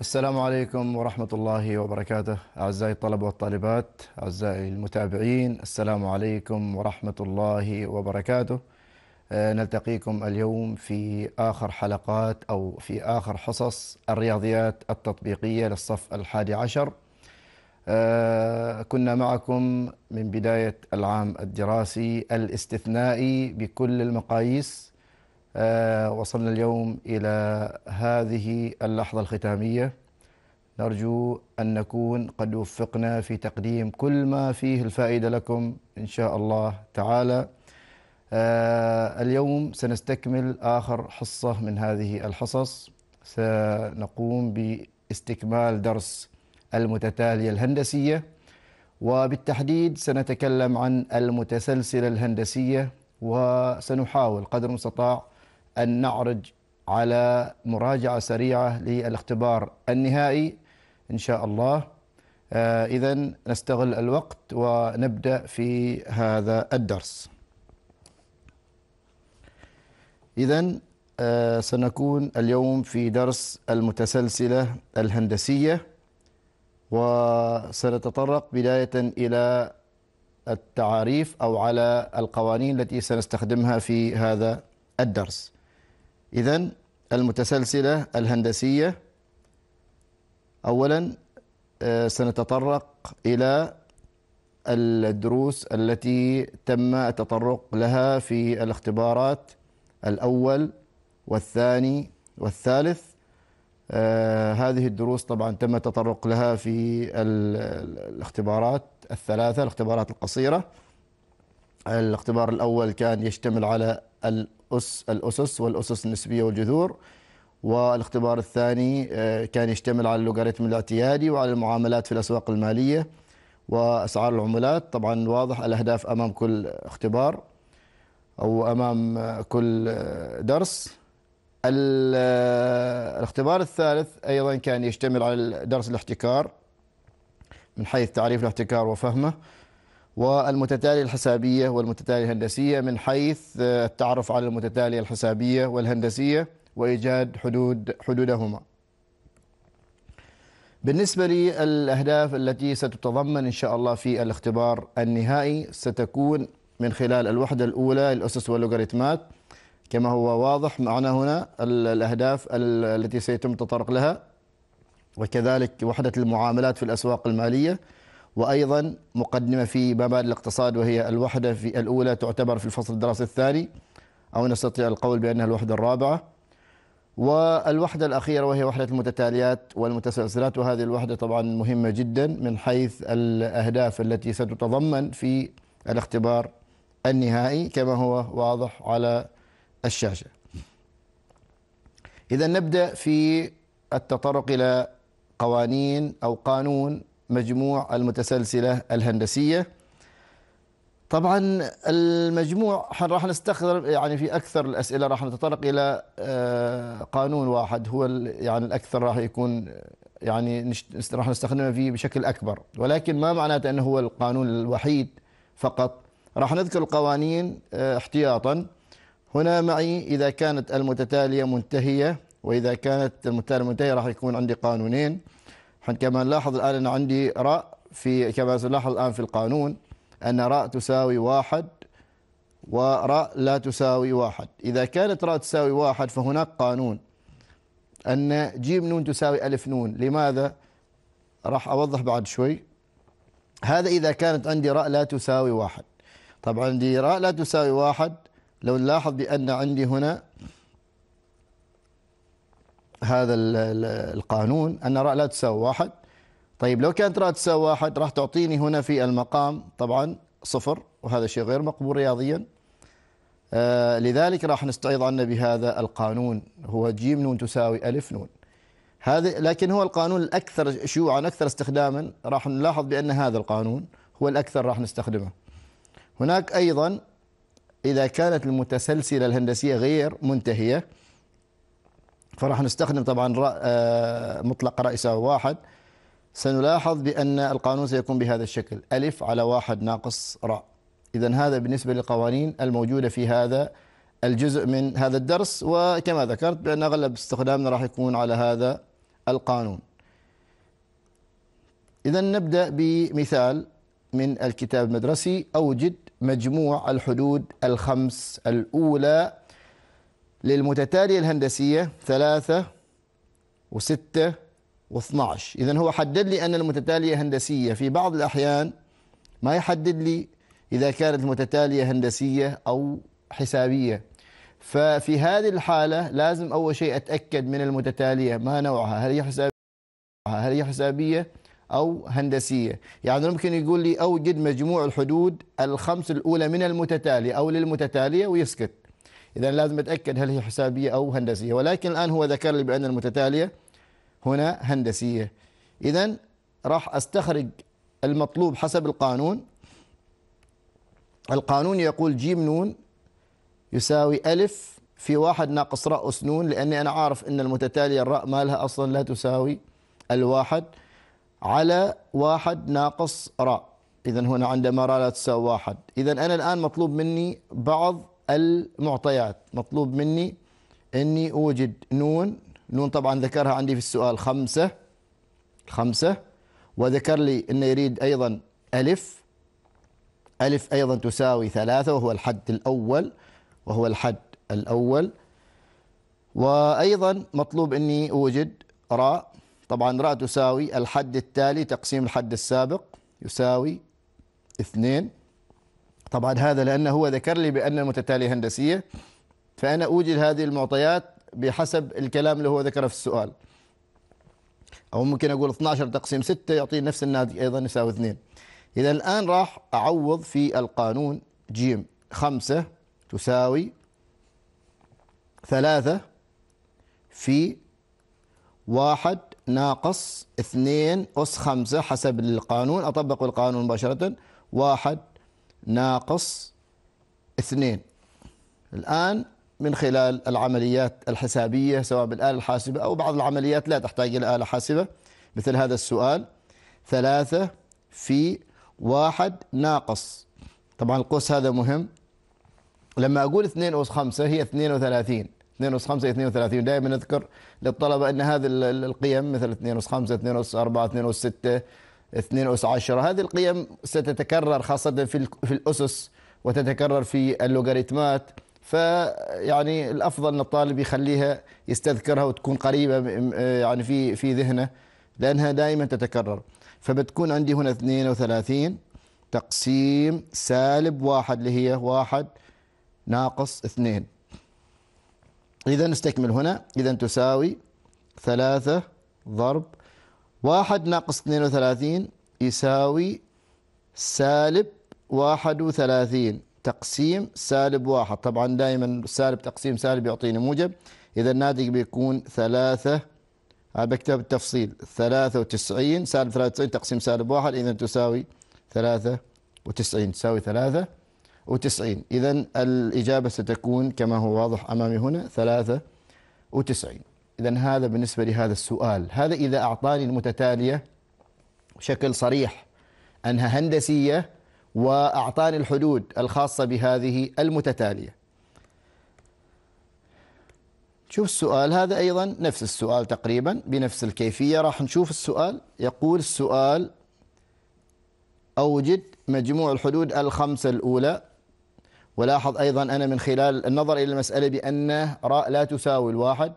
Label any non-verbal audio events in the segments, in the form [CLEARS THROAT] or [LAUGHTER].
السلام عليكم ورحمة الله وبركاته أعزائي الطلبة والطالبات أعزائي المتابعين السلام عليكم ورحمة الله وبركاته آه، نلتقيكم اليوم في آخر حلقات أو في آخر حصص الرياضيات التطبيقية للصف الحادي عشر آه، كنا معكم من بداية العام الدراسي الاستثنائي بكل المقاييس آه، وصلنا اليوم إلى هذه اللحظة الختامية نرجو أن نكون قد وفقنا في تقديم كل ما فيه الفائدة لكم إن شاء الله تعالى آه، اليوم سنستكمل آخر حصة من هذه الحصص سنقوم باستكمال درس المتتالية الهندسية وبالتحديد سنتكلم عن المتسلسلة الهندسية وسنحاول قدر المستطاع أن نعرج على مراجعة سريعة للاختبار النهائي إن شاء الله آه، إذا نستغل الوقت ونبدأ في هذا الدرس إذا آه، سنكون اليوم في درس المتسلسلة الهندسية وسنتطرق بداية إلى التعاريف أو على القوانين التي سنستخدمها في هذا الدرس إذا المتسلسلة الهندسية أولا آه، سنتطرق إلى الدروس التي تم التطرق لها في الاختبارات الأول والثاني والثالث آه، هذه الدروس طبعا تم التطرق لها في الاختبارات الثلاثة الاختبارات القصيرة الاختبار الأول كان يشتمل على أس الأسس والأسس النسبية والجذور والاختبار الثاني آه، كان يشتمل على اللوغاريتم الاعتيادي وعلى المعاملات في الأسواق المالية وأسعار العملات طبعا واضح الأهداف أمام كل اختبار أو أمام كل درس آه، الاختبار الثالث أيضا كان يشتمل على درس الاحتكار من حيث تعريف الاحتكار وفهمه والمتتالية الحسابية والمتتالية الهندسية من حيث آه، التعرف على المتتالية الحسابية والهندسية وإيجاد حدود حدودهما بالنسبة للأهداف التي ستتضمن إن شاء الله في الاختبار النهائي ستكون من خلال الوحدة الأولى الأسس واللوغاريتمات كما هو واضح معنا هنا الأهداف التي سيتم التطرق لها وكذلك وحدة المعاملات في الأسواق المالية وأيضا مقدمة في مبادئ الاقتصاد وهي الوحدة في الأولى تعتبر في الفصل الدراسي الثاني أو نستطيع القول بأنها الوحدة الرابعة والوحدة الأخيرة وهي وحدة المتتاليات والمتسلسلات وهذه الوحدة طبعا مهمة جدا من حيث الأهداف التي ستتضمن في الاختبار النهائي كما هو واضح على الشاشة إذا نبدأ في التطرق إلى قوانين أو قانون مجموع المتسلسلة الهندسية طبعا المجموع راح نستخدم يعني في أكثر الأسئلة راح نتطرق إلى آه، قانون واحد هو يعني الأكثر راح يكون يعني راح نستخدمه فيه بشكل أكبر ولكن ما معناته أنه هو القانون الوحيد فقط راح نذكر القوانين آه، احتياطا هنا معي إذا كانت المتتالية منتهية وإذا كانت المتتالية منتهية راح يكون عندي قانونين كما نلاحظ الآن أنا عندي راء في كما سنلاحظ الآن في القانون أن راء تساوي واحد وراء لا تساوي واحد إذا كانت راء تساوي واحد فهناك قانون أن جيم نون تساوي ألف نون لماذا؟ راح أوضح بعد شوي هذا إذا كانت عندي راء لا تساوي واحد طبعا عندي راء لا تساوي واحد لو نلاحظ بأن عندي هنا هذا القانون أن راء لا تساوي واحد طيب لو كانت راء تساوي واحد راح تعطيني هنا في المقام طبعا صفر وهذا شيء غير مقبول رياضيا آه، لذلك راح نستعيض عنا بهذا القانون هو جيم نون تساوي ألف نون هذا لكن هو القانون الأكثر شيوعا أكثر استخداما راح نلاحظ بأن هذا القانون هو الأكثر راح نستخدمه هناك أيضا إذا كانت المتسلسلة الهندسية غير منتهية فراح نستخدم طبعا آه، مطلق رئيسة واحد سنلاحظ بأن القانون سيكون بهذا الشكل ألف على واحد ناقص راء إذا هذا بالنسبة للقوانين الموجودة في هذا الجزء من هذا الدرس وكما ذكرت بأن أغلب استخدامنا راح يكون على هذا القانون إذا نبدأ بمثال من الكتاب المدرسي أوجد مجموع الحدود الخمس الأولى للمتتالية الهندسية ثلاثة وستة و12 إذا هو حدد لي أن المتتالية هندسية في بعض الأحيان ما يحدد لي إذا كانت المتتالية هندسية أو حسابية ففي هذه الحالة لازم أول شيء أتأكد من المتتالية ما نوعها هل هي حسابية هل هي حسابية أو هندسية يعني ممكن يقول لي أوجد مجموع الحدود الخمس الأولى من المتتالية أو للمتتالية ويسكت إذا لازم أتأكد هل هي حسابية أو هندسية ولكن الآن هو ذكر لي بأن المتتالية هنا هندسية إذا راح أستخرج المطلوب حسب القانون القانون يقول جيم نون يساوي ألف في واحد ناقص راء أس نون لأني أنا عارف أن المتتالية الراء مالها أصلا لا تساوي الواحد على واحد ناقص راء إذا هنا عندما راء لا تساوي واحد إذا أنا الآن مطلوب مني بعض المعطيات مطلوب مني أني أوجد نون نون طبعا ذكرها عندي في السؤال خمسة خمسة وذكر لي أنه يريد أيضا ألف ألف أيضا تساوي ثلاثة وهو الحد الأول وهو الحد الأول وأيضا مطلوب أني أوجد راء طبعا راء تساوي الحد التالي تقسيم الحد السابق يساوي اثنين طبعا هذا لأنه هو ذكر لي بأن المتتالية هندسية فأنا أوجد هذه المعطيات بحسب الكلام اللي هو ذكره في السؤال أو ممكن أقول 12 تقسيم 6 يعطي نفس الناتج أيضا يساوي 2 إذا الآن راح أعوض في القانون جيم 5 تساوي 3 في 1 ناقص 2 أس 5 حسب القانون أطبق القانون مباشرة 1 ناقص اثنين الآن من خلال العمليات الحسابية سواء بالآلة الحاسبة أو بعض العمليات لا تحتاج إلى آلة حاسبة مثل هذا السؤال ثلاثة في واحد ناقص طبعا القوس هذا مهم لما أقول 2 أوس 5 هي 32 2 اس 5 هي 32 دائما نذكر للطلبه ان هذه القيم مثل 2 اس 5 2 اس 4 2 اس 6 2 أس 10 هذه القيم ستتكرر خاصة في الأسس وتتكرر في اللوغاريتمات فيعني الأفضل أن الطالب يخليها يستذكرها وتكون قريبة يعني في في ذهنه لأنها دائما تتكرر فبتكون عندي هنا 32 تقسيم سالب واحد اللي هي واحد ناقص اثنين إذا نستكمل هنا إذا تساوي ثلاثة ضرب واحد ناقص 32 يساوي سالب 31 تقسيم سالب واحد طبعا دائما سالب تقسيم سالب يعطيني موجب إذا الناتج بيكون ثلاثة بكتب التفصيل ثلاثة وتسعين سالب ثلاثة وتسعين تقسيم سالب واحد إذا تساوي ثلاثة وتسعين تساوي ثلاثة وتسعين إذا الإجابة ستكون كما هو واضح أمامي هنا ثلاثة وتسعين إذا هذا بالنسبة لهذا السؤال هذا إذا أعطاني المتتالية بشكل صريح أنها هندسية وأعطاني الحدود الخاصة بهذه المتتالية شوف السؤال هذا أيضا نفس السؤال تقريبا بنفس الكيفية راح نشوف السؤال يقول السؤال أوجد مجموع الحدود الخمسة الأولى ولاحظ أيضا أنا من خلال النظر إلى المسألة بأن راء لا تساوي الواحد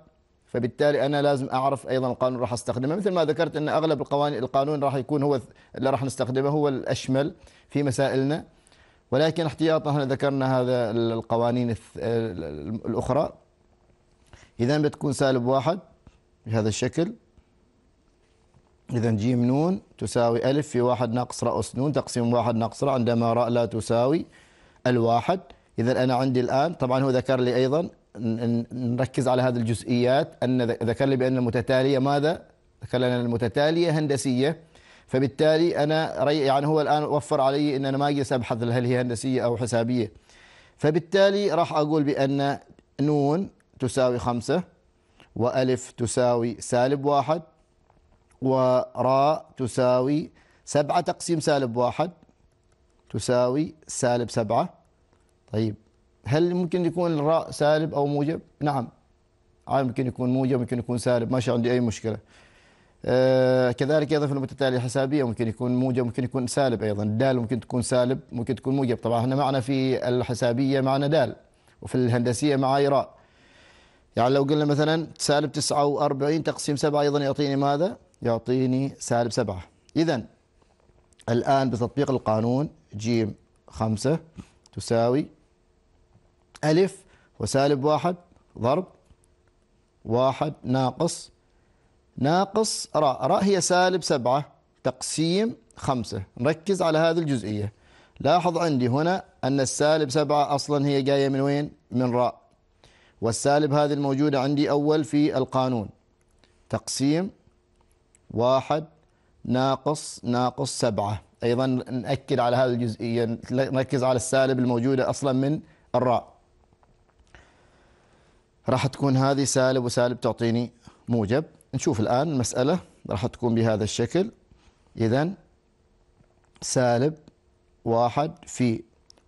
فبالتالي انا لازم اعرف ايضا القانون راح استخدمه مثل ما ذكرت ان اغلب القوانين القانون راح يكون هو اللي راح نستخدمه هو الاشمل في مسائلنا ولكن احتياطا احنا ذكرنا هذا القوانين الاخرى اذا بتكون سالب واحد بهذا الشكل إذا جيم نون تساوي ألف في واحد ناقص راء أس نون تقسيم واحد ناقص راء عندما راء لا تساوي الواحد إذا أنا عندي الآن طبعا هو ذكر لي أيضا نركز على هذه الجزئيات أن ذكر لي بأن المتتالية ماذا؟ ذكر لنا المتتالية هندسية فبالتالي أنا يعني هو الآن وفر علي أن أنا ما أجلس أبحث هل هي هندسية أو حسابية فبالتالي راح أقول بأن نون تساوي خمسة وألف تساوي سالب واحد وراء تساوي سبعة تقسيم سالب واحد تساوي سالب سبعة طيب هل ممكن يكون الراء سالب أو موجب؟ نعم عادي آه، ممكن يكون موجب ممكن يكون سالب ماشي عندي أي مشكلة آه كذلك أيضا في المتتالية الحسابية ممكن يكون موجب ممكن يكون سالب أيضا الدال ممكن تكون سالب ممكن تكون موجب طبعا احنا معنا في الحسابية معنا دال وفي الهندسية معاي راء يعني لو قلنا مثلا سالب 49 تقسيم 7 أيضا يعطيني ماذا؟ يعطيني سالب 7 إذا الآن بتطبيق القانون جيم 5 تساوي ألف وسالب واحد ضرب واحد ناقص ناقص راء راء هي سالب سبعة تقسيم خمسة نركز على هذه الجزئية لاحظ عندي هنا أن السالب سبعة أصلا هي جاية من وين؟ من راء والسالب هذه الموجودة عندي أول في القانون تقسيم واحد ناقص ناقص سبعة أيضا نأكد على هذه الجزئية نركز على السالب الموجودة أصلا من الراء راح تكون هذه سالب وسالب تعطيني موجب نشوف الآن المسألة راح تكون بهذا الشكل إذا سالب واحد في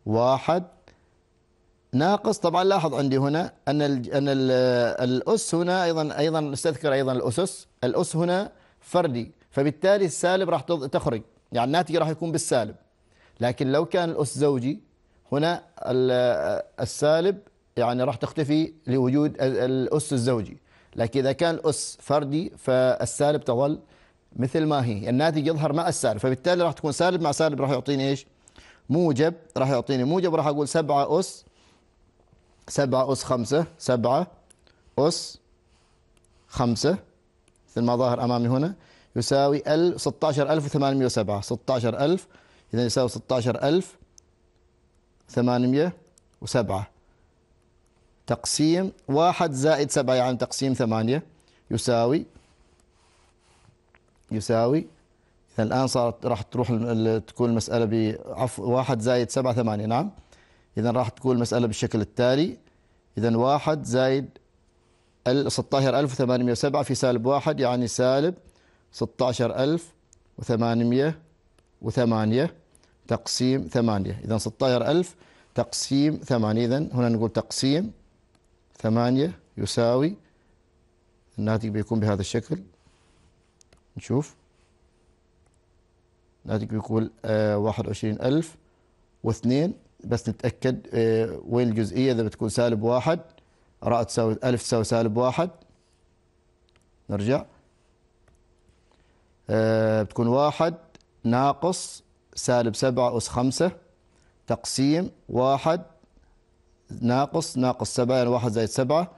واحد ناقص طبعا لاحظ عندي هنا أن أن الأس هنا أيضا أيضا استذكر أيضا الأسس الأس هنا فردي فبالتالي السالب راح تخرج يعني الناتج راح يكون بالسالب لكن لو كان الأس زوجي هنا السالب يعني راح تختفي لوجود الأس الزوجي لكن إذا كان الأس فردي فالسالب تظل مثل ما هي الناتج يظهر مع السالب فبالتالي راح تكون سالب مع سالب راح يعطيني إيش موجب راح يعطيني موجب راح أقول سبعة أس سبعة أس خمسة سبعة أس خمسة مثل ما ظاهر أمامي هنا يساوي 16807 16000 إذا يساوي 16807 تقسيم واحد زائد سبعة يعني تقسيم ثمانية يساوي يساوي إذا الآن صارت راح تروح تكون المسألة بعفو واحد زائد سبعة ثمانية نعم إذا راح تكون المسألة بالشكل التالي إذا واحد زائد ال 16807 في سالب واحد يعني سالب 16808 تقسيم 8 إذا 16000 تقسيم 8 إذا هنا نقول تقسيم ثمانية يساوي الناتج بيكون بهذا الشكل نشوف الناتج بيكون آه، واحد وعشرين ألف واثنين بس نتأكد آه، وين الجزئية إذا بتكون سالب واحد راء تساوي ألف تساوي سالب واحد نرجع آه، بتكون واحد ناقص سالب سبعة أس خمسة تقسيم واحد ناقص ناقص سبعة يعني واحد زائد سبعة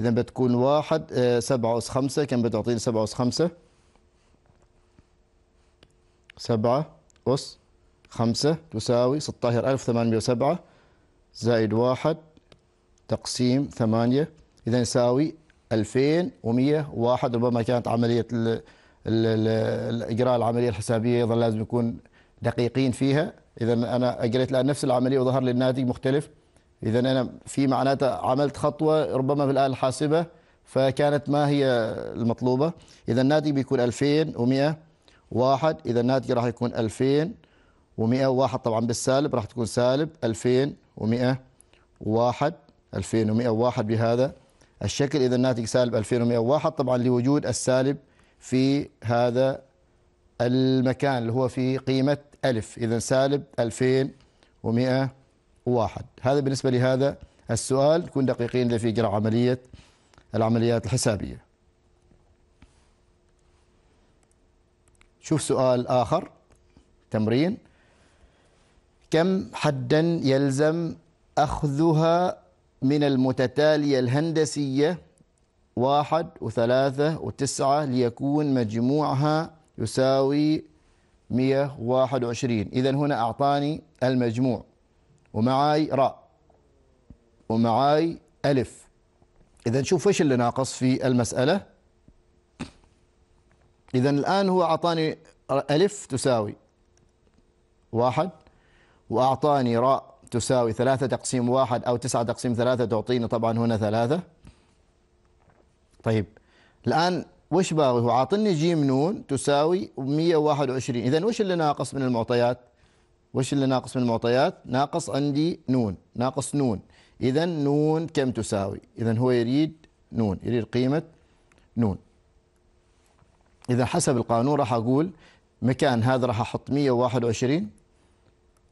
إذا بتكون واحد آه، سبعة أس خمسة كم بتعطيني سبعة أس خمسة سبعة أس خمسة تساوي ستاشر ألف ثمانمية وسبعة زائد واحد تقسيم ثمانية إذا يساوي ألفين ومية واحد ربما كانت عملية إجراء العملية الحسابية أيضا لازم يكون دقيقين فيها إذا أنا أجريت الآن نفس العملية وظهر لي الناتج مختلف إذا أنا في معناته عملت خطوة ربما في الآلة الحاسبة فكانت ما هي المطلوبة إذا الناتج بيكون 2101 إذا الناتج راح يكون 2101 طبعا بالسالب راح تكون سالب 2101 2101 بهذا الشكل إذا الناتج سالب 2101 طبعا لوجود السالب في هذا المكان اللي هو في قيمة ألف إذا سالب 2101 واحد هذا بالنسبة لهذا السؤال كن دقيقين في إجراء عملية العمليات الحسابية شوف سؤال آخر تمرين كم حدا يلزم أخذها من المتتالية الهندسية واحد وثلاثة وتسعة ليكون مجموعها يساوي 121 إذا هنا أعطاني المجموع ومعاي راء ومعاي ألف إذا نشوف إيش اللي ناقص في المسألة إذا الآن هو أعطاني ألف تساوي واحد وأعطاني راء تساوي ثلاثة تقسيم واحد أو تسعة تقسيم ثلاثة تعطيني طبعا هنا ثلاثة طيب الآن وش باغي هو عاطني جيم نون تساوي 121 إذا وش اللي ناقص من المعطيات وش اللي ناقص من المعطيات ناقص عندي نون ناقص نون إذا نون كم تساوي إذا هو يريد نون يريد قيمة نون إذا حسب القانون راح أقول مكان هذا راح أحط 121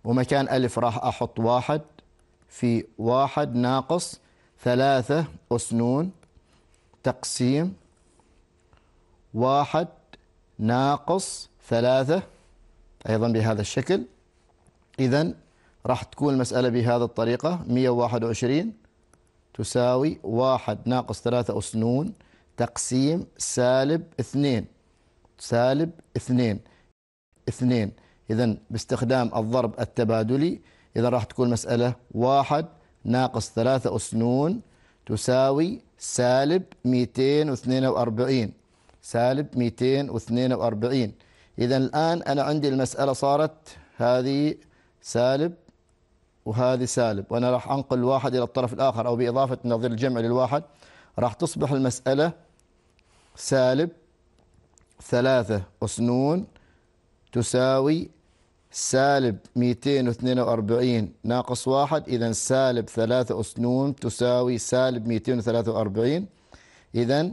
ومكان ألف راح أحط واحد في واحد ناقص ثلاثة أس نون تقسيم واحد ناقص ثلاثة أيضا بهذا الشكل إذا راح تكون المسألة بهذا الطريقة 121 تساوي 1 ناقص 3 أس نون تقسيم سالب 2 سالب 2 2 إذا باستخدام الضرب التبادلي إذا راح تكون المسألة 1 ناقص 3 أس نون تساوي سالب 242 سالب 242 إذا الآن أنا عندي المسألة صارت هذه سالب وهذه سالب وأنا راح أنقل واحد إلى الطرف الآخر أو بإضافة نظير الجمع للواحد راح تصبح المسألة سالب ثلاثة أس نون تساوي سالب 242 ناقص واحد إذا سالب ثلاثة أس نون تساوي سالب 243 إذا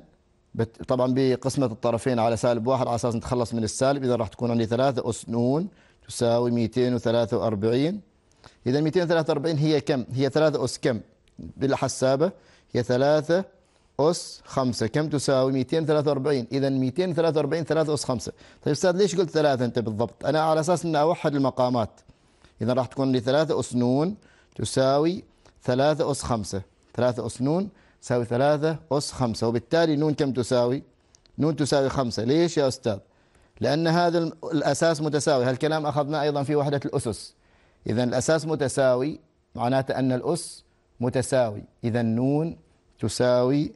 طبعا بقسمة الطرفين على سالب واحد على أساس نتخلص من السالب إذا راح تكون عندي ثلاثة أس نون تساوي 243 إذا 243 هي كم؟ هي 3 أس كم؟ بالحسابة هي 3 أس 5 كم تساوي 243 إذا 243 3 أس 5 طيب أستاذ ليش قلت 3 أنت بالضبط؟ أنا على أساس أن أوحد المقامات إذا راح تكون لي 3 أس نون تساوي 3 أس 5 3 أس نون تساوي 3 أس 5 وبالتالي نون كم تساوي؟ نون تساوي 5 ليش يا أستاذ؟ لأن هذا الأساس متساوي هالكلام أخذناه أيضا في وحدة الأسس إذا الأساس متساوي معناته أن الأس متساوي إذا نون تساوي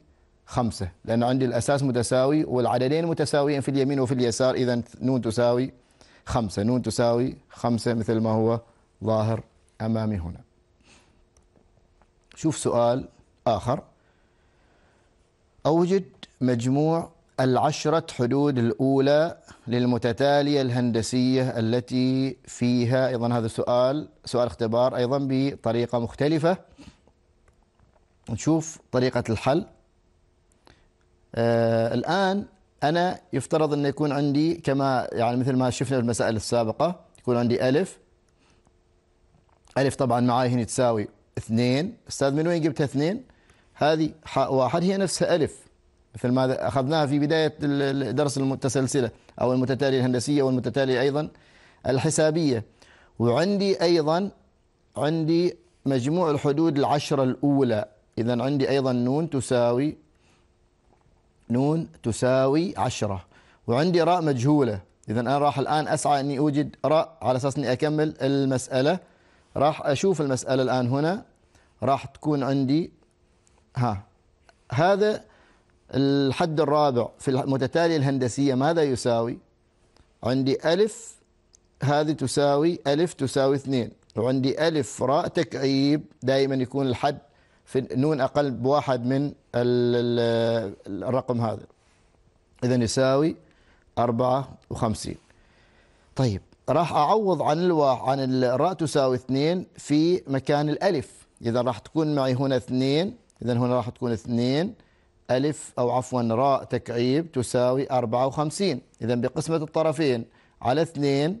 خمسة لأن عندي الأساس متساوي والعددين متساويين في اليمين وفي اليسار إذا نون تساوي خمسة نون تساوي خمسة مثل ما هو ظاهر أمامي هنا شوف سؤال آخر أوجد مجموع العشرة حدود الأولى للمتتالية الهندسية التي فيها أيضا هذا السؤال سؤال اختبار أيضا بطريقة مختلفة نشوف طريقة الحل آه الآن أنا يفترض أن يكون عندي كما يعني مثل ما شفنا في المسائل السابقة يكون عندي ألف ألف طبعا معاي هنا تساوي اثنين أستاذ من وين جبتها اثنين هذه حاء واحد هي نفسها ألف مثل ما أخذناها في بداية الدرس المتسلسلة أو المتتالية الهندسية والمتتالية أيضا الحسابية وعندي أيضا عندي مجموع الحدود العشرة الأولى إذا عندي أيضا نون تساوي نون تساوي عشرة وعندي راء مجهولة إذا أنا راح الآن أسعى أني أوجد راء على أساس أني أكمل المسألة راح أشوف المسألة الآن هنا راح تكون عندي ها هذا الحد الرابع في المتتالية الهندسية ماذا يساوي عندي ألف هذه تساوي ألف تساوي اثنين وعندي ألف راء تكعيب دائما يكون الحد في نون أقل بواحد من الرقم هذا إذا يساوي أربعة وخمسين طيب راح أعوض عن الوا عن الراء تساوي اثنين في مكان الألف إذا راح تكون معي هنا اثنين إذا هنا راح تكون اثنين ألف أو عفوا راء تكعيب تساوي 54 إذا بقسمة الطرفين على 2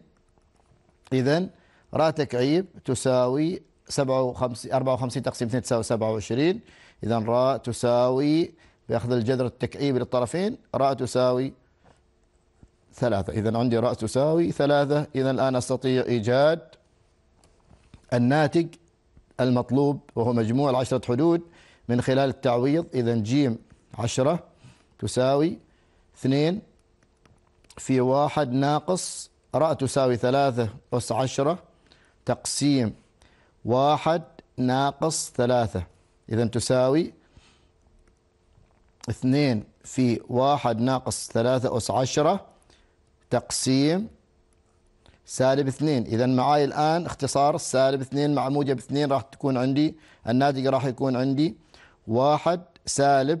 إذا راء تكعيب تساوي 57 54 تقسيم 2 تساوي 27 إذا راء تساوي بأخذ الجذر التكعيبي للطرفين راء تساوي ثلاثة إذا عندي راء تساوي ثلاثة إذا الآن أستطيع إيجاد الناتج المطلوب وهو مجموع العشرة حدود من خلال التعويض إذا جيم عشرة تساوي اثنين في واحد ناقص راء تساوي ثلاثة أس عشرة تقسيم واحد ناقص ثلاثة إذا تساوي اثنين في واحد ناقص ثلاثة أس عشرة تقسيم سالب اثنين إذا معاي الآن اختصار سالب اثنين مع موجب اثنين راح تكون عندي الناتج راح يكون عندي واحد سالب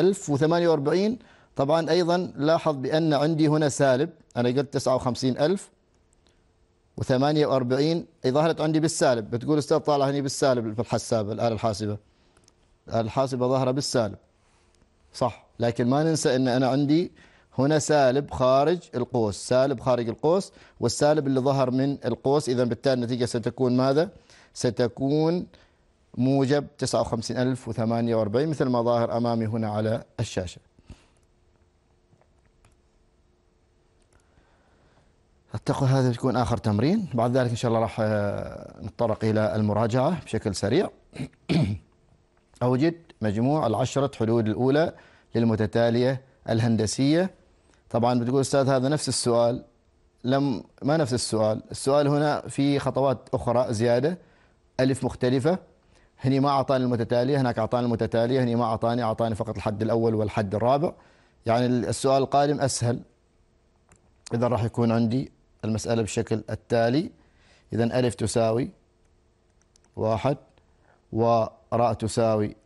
1048 طبعا أيضا لاحظ بأن عندي هنا سالب أنا قلت 59000 و48 اي ظهرت عندي بالسالب بتقول استاذ طالع هني بالسالب في الحسابه الاله الحاسبه الاله الحاسبه ظاهره بالسالب صح لكن ما ننسى ان انا عندي هنا سالب خارج القوس سالب خارج القوس والسالب اللي ظهر من القوس اذا بالتالي النتيجه ستكون ماذا ستكون موجب 59048 مثل ما ظاهر أمامي هنا على الشاشة أعتقد هذا يكون آخر تمرين بعد ذلك إن شاء الله راح آه، نتطرق إلى المراجعة بشكل سريع [CLEARS THROAT] أوجد مجموع العشرة حدود الأولى للمتتالية الهندسية طبعا بتقول أستاذ هذا نفس السؤال لم ما نفس السؤال السؤال هنا في خطوات أخرى زيادة ألف مختلفة هني ما أعطاني المتتالية هناك أعطاني المتتالية هني ما أعطاني أعطاني فقط الحد الأول والحد الرابع يعني السؤال القادم أسهل إذا راح يكون عندي المسألة بالشكل التالي إذا ألف تساوي واحد وراء تساوي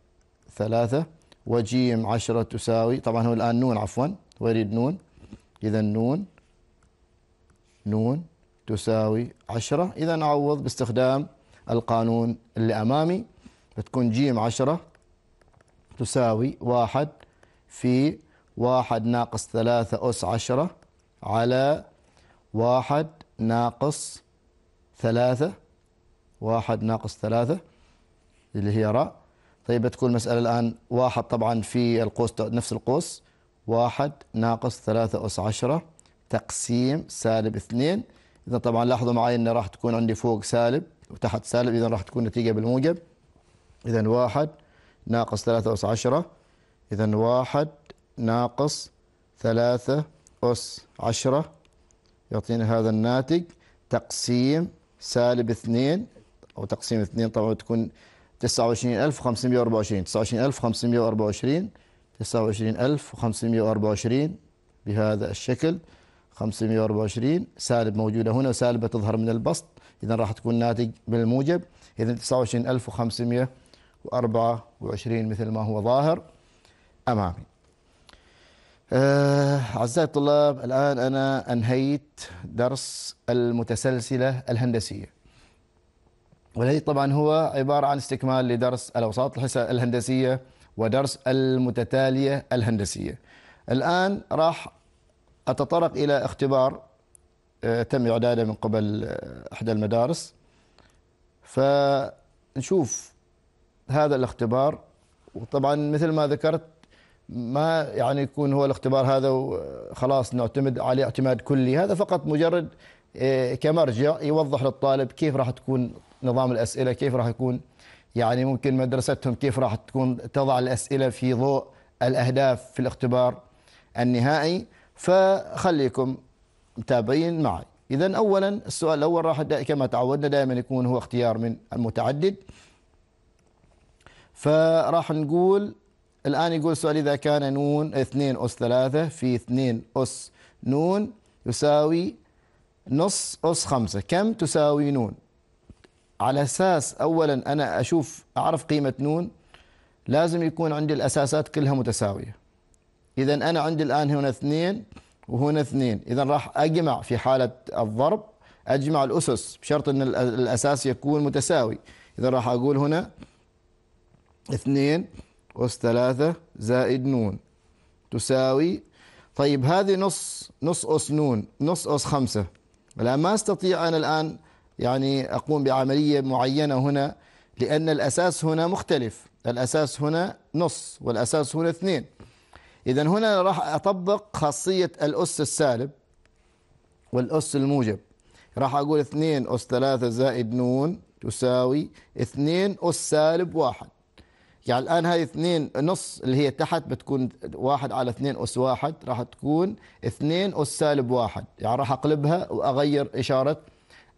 ثلاثة وجيم عشرة تساوي طبعا هو الآن نون عفوا هو يريد نون إذا نون نون تساوي عشرة إذا أعوض باستخدام القانون اللي أمامي بتكون ج عشرة تساوي واحد في واحد ناقص ثلاثة أس عشرة على واحد ناقص ثلاثة واحد ناقص ثلاثة اللي هي را طيب بتكون المسألة الآن واحد طبعا في القوس نفس القوس واحد ناقص ثلاثة أس عشرة تقسيم سالب اثنين إذا طبعا لاحظوا معي أن راح تكون عندي فوق سالب وتحت سالب إذا راح تكون نتيجة بالموجب إذا واحد ناقص ثلاثة أس عشرة إذا واحد ناقص ثلاثة أس عشرة يعطينا هذا الناتج تقسيم سالب اثنين أو تقسيم اثنين طبعا تكون تسعة وعشرين ألف وخمسمية وأربعة وعشرين تسعة وعشرين ألف وخمسمية وأربعة وعشرين تسعة وعشرين ألف وخمسمية وأربعة وعشرين بهذا الشكل خمسمية وأربعة وعشرين سالب موجودة هنا وسالبة تظهر من البسط إذا راح تكون ناتج بالموجب إذا تسعة وعشرين ألف وخمسمية و24 مثل ما هو ظاهر أمامي آه أعزائي الطلاب الآن أنا أنهيت درس المتسلسلة الهندسية والذي طبعا هو عبارة عن استكمال لدرس الأوساط الهندسية ودرس المتتالية الهندسية الآن راح أتطرق إلى اختبار آه، تم إعداده من قبل آه، إحدى المدارس فنشوف هذا الاختبار وطبعا مثل ما ذكرت ما يعني يكون هو الاختبار هذا وخلاص نعتمد عليه اعتماد كلي هذا فقط مجرد إيه، كمرجع يوضح للطالب كيف راح تكون نظام الأسئلة كيف راح يكون يعني ممكن مدرستهم كيف راح تكون تضع الأسئلة في ضوء الأهداف في الاختبار النهائي فخليكم متابعين معي إذا أولا السؤال الأول راح كما تعودنا دائما يكون هو اختيار من المتعدد فراح نقول الآن يقول السؤال إذا كان نون 2 أس 3 في 2 أس نون يساوي نص أس 5 كم تساوي نون على أساس أولا أنا أشوف أعرف قيمة نون لازم يكون عندي الأساسات كلها متساوية إذا أنا عندي الآن هنا اثنين وهنا اثنين إذا راح أجمع في حالة الضرب أجمع الأسس بشرط أن الأساس يكون متساوي إذا راح أقول هنا 2 أس 3 زائد نون تساوي طيب هذه نص نص أس نون نص أس 5 الآن ما أستطيع أنا الآن يعني أقوم بعملية معينة هنا لأن الأساس هنا مختلف الأساس هنا نص والأساس هنا اثنين إذا هنا راح أطبق خاصية الأس السالب والأس الموجب راح أقول 2 أس 3 زائد نون تساوي 2 أس سالب 1 يعني الان هاي اثنين نص اللي هي تحت بتكون واحد على اثنين اس واحد راح تكون اثنين اس سالب واحد يعني راح اقلبها واغير اشاره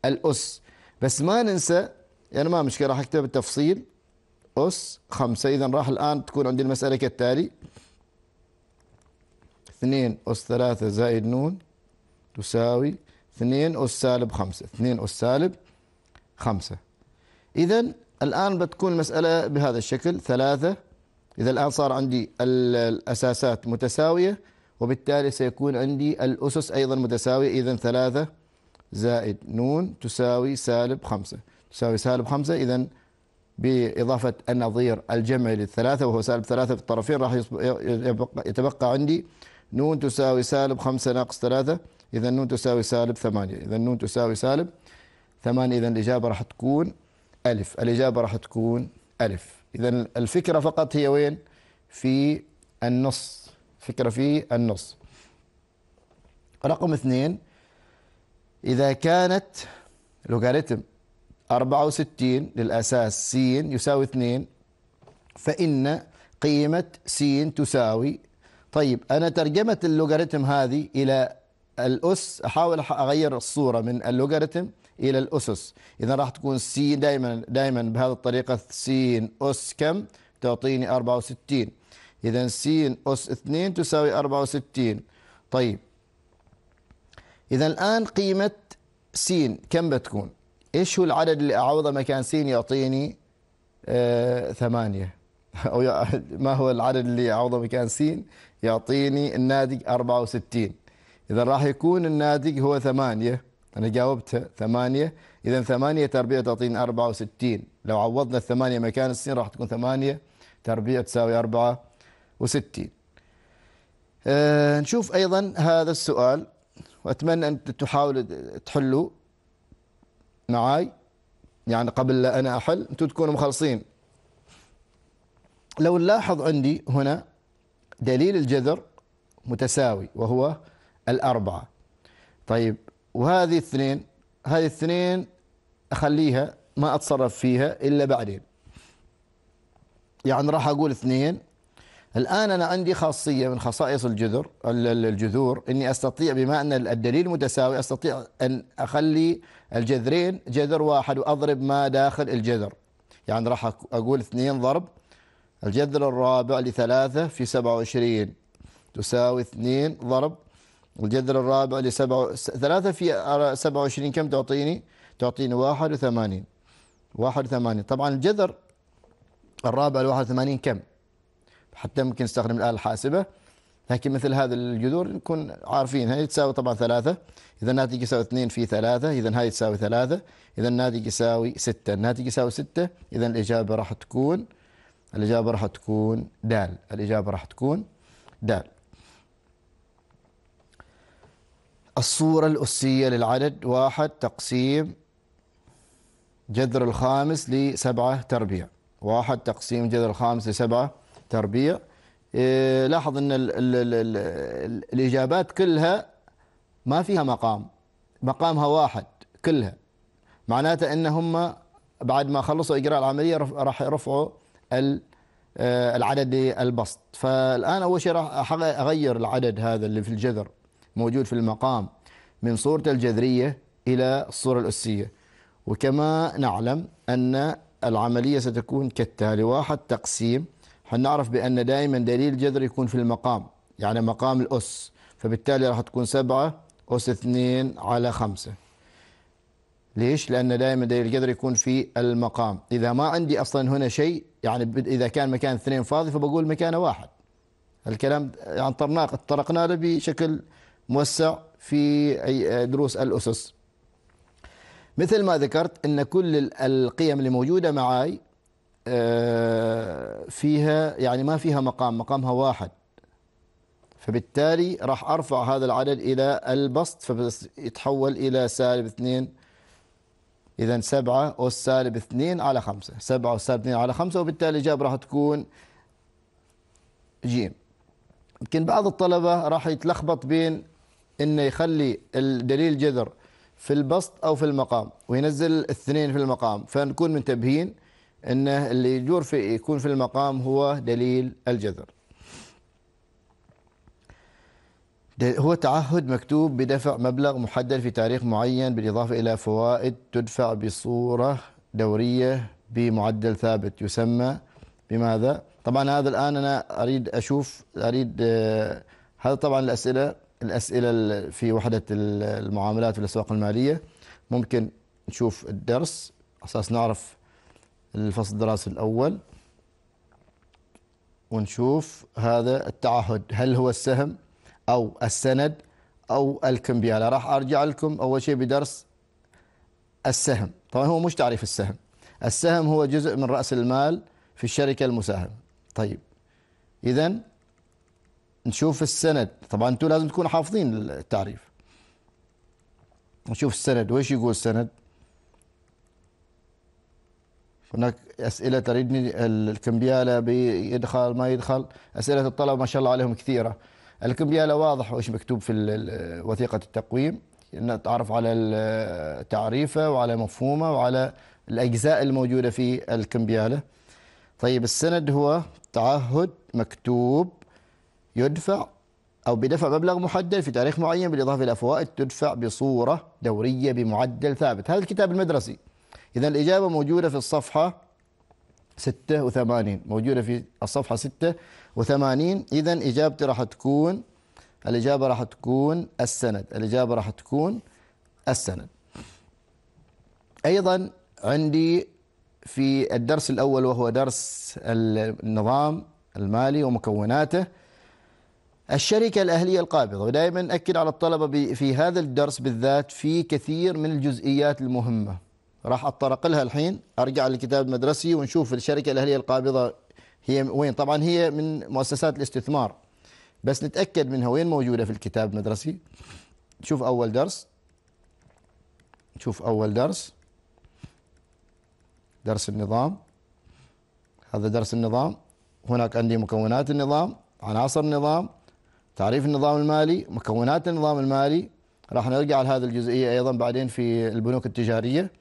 الاس بس ما ننسى يعني ما مشكله راح اكتب التفصيل اس خمسة اذا راح الان تكون عندي المساله كالتالي اثنين اس ثلاثة زائد نون تساوي اثنين اس سالب خمسة اثنين اس سالب خمسة إذا الآن بتكون المسألة بهذا الشكل ثلاثة إذا الآن صار عندي الأساسات متساوية وبالتالي سيكون عندي الأسس أيضا متساوية إذا ثلاثة زائد نون تساوي سالب خمسة تساوي سالب خمسة إذا بإضافة النظير الجمعي للثلاثة وهو سالب ثلاثة في الطرفين راح يتبقى عندي نون تساوي سالب خمسة ناقص ثلاثة إذا نون تساوي سالب ثمانية إذا نون تساوي سالب ثمانية إذا الإجابة راح تكون ألف الإجابة راح تكون ألف إذا الفكرة فقط هي وين في النص فكرة في النص رقم اثنين إذا كانت لوغاريتم 64 للأساس س يساوي 2 فإن قيمة س تساوي طيب أنا ترجمة اللوغاريتم هذه إلى الأس أحاول أغير الصورة من اللوغاريتم الى الاسس اذا راح تكون سي دائما دائما بهذه الطريقه س اس كم تعطيني 64 اذا س اس 2 تساوي 64 طيب اذا الان قيمه س كم بتكون ايش هو العدد اللي اعوضه مكان س يعطيني آه ثمانية او ما هو العدد اللي اعوضه مكان س يعطيني الناتج 64 اذا راح يكون الناتج هو ثمانية أنا جاوبت ثمانية إذا ثمانية تربيع تعطيني أربعة وستين لو عوضنا الثمانية مكان السين راح تكون ثمانية تربيع تساوي أربعة وستين أه نشوف أيضا هذا السؤال وأتمنى أن تحاولوا تحلوا معاي يعني قبل لا أنا أحل أنتم تكونوا مخلصين لو نلاحظ عندي هنا دليل الجذر متساوي وهو الأربعة طيب وهذه اثنين هذه اثنين اخليها ما اتصرف فيها الا بعدين يعني راح اقول اثنين الان انا عندي خاصيه من خصائص الجذر الجذور اني استطيع بما ان الدليل متساوي استطيع ان اخلي الجذرين جذر واحد واضرب ما داخل الجذر يعني راح اقول اثنين ضرب الجذر الرابع لثلاثة في سبعة وعشرين تساوي اثنين ضرب الجذر الرابع لسبعة ثلاثة في سبعة وعشرين كم تعطيني تعطيني واحد وثمانين واحد وثمانين طبعا الجذر الرابع لواحد وثمانين كم حتى ممكن نستخدم الآلة الحاسبة لكن مثل هذا الجذور نكون عارفين هي تساوي طبعا ثلاثة إذا الناتج يساوي اثنين في ثلاثة إذا هاي تساوي ثلاثة إذا الناتج يساوي ستة الناتج يساوي ستة إذا الإجابة راح تكون الإجابة راح تكون دال الإجابة راح تكون دال الصورة الأسية للعدد واحد تقسيم جذر الخامس لسبعة تربيع واحد تقسيم جذر الخامس لسبعة تربيع إيه لاحظ أن الـ الـ الـ الـ الـ الإجابات كلها ما فيها مقام مقامها واحد كلها معناته أن هم بعد ما خلصوا إجراء العملية راح يرفعوا آه، العدد للبسط فالآن أول شيء راح أغير العدد هذا اللي في الجذر موجود في المقام من صورة الجذرية إلى الصورة الأسية وكما نعلم أن العملية ستكون كالتالي واحد تقسيم حنعرف بأن دائما دليل الجذر يكون في المقام يعني مقام الأس فبالتالي راح تكون سبعة أس اثنين على خمسة ليش؟ لأن دائما دليل الجذر يكون في المقام إذا ما عندي أصلا هنا شيء يعني إذا كان مكان اثنين فاضي فبقول مكانه واحد الكلام يعني طرناق طرقنا له بشكل موسع في آه، دروس الأسس مثل ما ذكرت أن كل القيم اللي موجودة معي آه، فيها يعني ما فيها مقام مقامها واحد فبالتالي راح أرفع هذا العدد إلى البسط فيتحول إلى سالب اثنين إذا سبعة أس سالب اثنين على خمسة سبعة أس سالب اثنين على خمسة وبالتالي الإجابة راح تكون جيم يمكن بعض الطلبة راح يتلخبط بين انه يخلي الدليل جذر في البسط او في المقام وينزل الاثنين في المقام فنكون منتبهين انه اللي يجور في يكون في المقام هو دليل الجذر هو تعهد مكتوب بدفع مبلغ محدد في تاريخ معين بالإضافة إلى فوائد تدفع بصورة دورية بمعدل ثابت يسمى بماذا؟ طبعا هذا الآن أنا أريد أشوف أريد آه، هذا طبعا الأسئلة الأسئلة في وحدة المعاملات والأسواق المالية ممكن نشوف الدرس أساس نعرف الفصل الدراسي الأول ونشوف هذا التعهد هل هو السهم أو السند أو الكمبيالة راح أرجع لكم أول شيء بدرس السهم طبعا هو مش تعريف السهم السهم هو جزء من رأس المال في الشركة المساهمة طيب إذا نشوف السند طبعا انتم لازم تكونوا حافظين التعريف نشوف السند وايش يقول السند هناك اسئله تريدني الكمبياله بيدخل ما يدخل اسئله الطلبه ما شاء الله عليهم كثيره الكمبياله واضح وايش مكتوب في وثيقه التقويم ان نتعرف على تعريفه وعلى مفهومه وعلى الاجزاء الموجوده في الكمبياله طيب السند هو تعهد مكتوب يدفع أو بدفع مبلغ محدد في تاريخ معين بالإضافة إلى فوائد تدفع بصورة دورية بمعدل ثابت هذا الكتاب المدرسي إذا الإجابة موجودة في الصفحة 86 موجودة في الصفحة 86 إذا إجابتي راح تكون الإجابة راح تكون السند الإجابة راح تكون السند أيضا عندي في الدرس الأول وهو درس النظام المالي ومكوناته الشركة الأهلية القابضة ودائما أكد على الطلبة في هذا الدرس بالذات في كثير من الجزئيات المهمة راح أتطرق لها الحين أرجع للكتاب المدرسي ونشوف الشركة الأهلية القابضة هي وين طبعا هي من مؤسسات الاستثمار بس نتأكد منها وين موجودة في الكتاب المدرسي نشوف أول درس نشوف أول درس درس النظام هذا درس النظام هناك عندي مكونات النظام عناصر النظام تعريف النظام المالي مكونات النظام المالي راح نرجع لهذه الجزئية أيضا بعدين في البنوك التجارية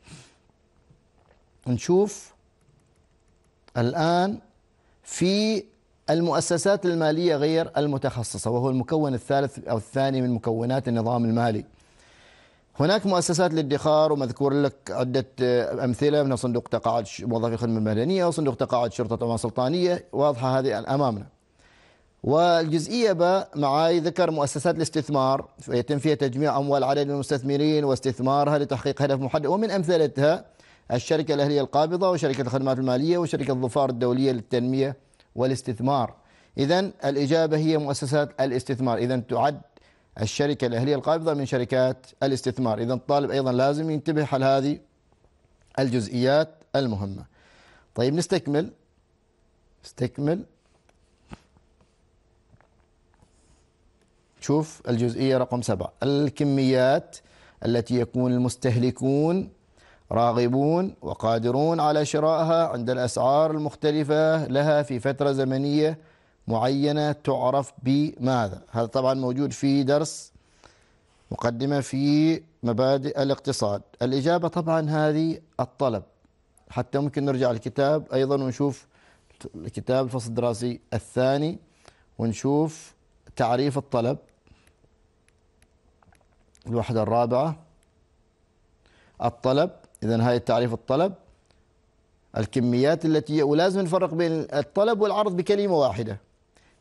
نشوف الآن في المؤسسات المالية غير المتخصصة وهو المكون الثالث أو الثاني من مكونات النظام المالي هناك مؤسسات للادخار ومذكور لك عدة أمثلة من صندوق تقاعد موظفي الخدمة المدنية وصندوق تقاعد شرطة أمام سلطانية واضحة هذه أمامنا والجزئية ب معاي ذكر مؤسسات الاستثمار يتم فيها تجميع أموال عدد من المستثمرين واستثمارها لتحقيق هدف محدد ومن أمثلتها الشركة الأهلية القابضة وشركة الخدمات المالية وشركة الظفار الدولية للتنمية والاستثمار إذا الإجابة هي مؤسسات الاستثمار إذا تعد الشركة الأهلية القابضة من شركات الاستثمار إذا الطالب أيضا لازم ينتبه على هذه الجزئيات المهمة طيب نستكمل استكمل شوف الجزئية رقم سبعة الكميات التي يكون المستهلكون راغبون وقادرون على شرائها عند الأسعار المختلفة لها في فترة زمنية معينة تعرف بماذا هذا طبعا موجود في درس مقدمة في مبادئ الاقتصاد الإجابة طبعا هذه الطلب حتى ممكن نرجع الكتاب أيضا ونشوف الكتاب الفصل الدراسي الثاني ونشوف تعريف الطلب الوحدة الرابعة الطلب إذا هاي التعريف الطلب الكميات التي ولازم نفرق بين الطلب والعرض بكلمة واحدة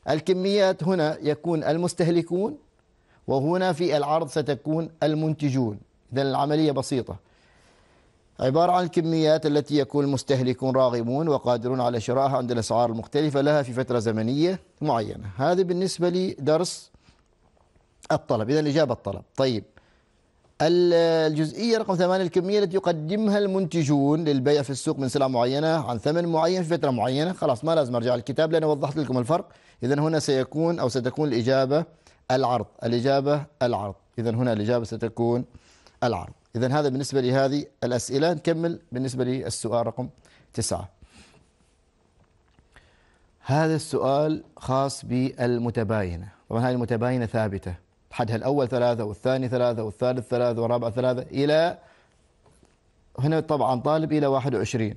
الكميات هنا يكون المستهلكون وهنا في العرض ستكون المنتجون إذا العملية بسيطة عبارة عن الكميات التي يكون المستهلكون راغبون وقادرون على شرائها عند الأسعار المختلفة لها في فترة زمنية معينة هذا بالنسبة لدرس الطلب إذا الإجابة الطلب طيب الجزئية رقم ثمانية الكمية التي يقدمها المنتجون للبيع في السوق من سلع معينة عن ثمن معين في فترة معينة خلاص ما لازم أرجع الكتاب لأن وضحت لكم الفرق إذا هنا سيكون أو ستكون الإجابة العرض الإجابة العرض إذا هنا الإجابة ستكون العرض إذا هذا بالنسبة لهذه الأسئلة نكمل بالنسبة للسؤال رقم تسعة هذا السؤال خاص بالمتباينة طبعا هذه المتباينة ثابتة حدها الأول ثلاثة والثاني ثلاثة والثالث ثلاثة والرابع ثلاثة إلى هنا طبعا طالب إلى 21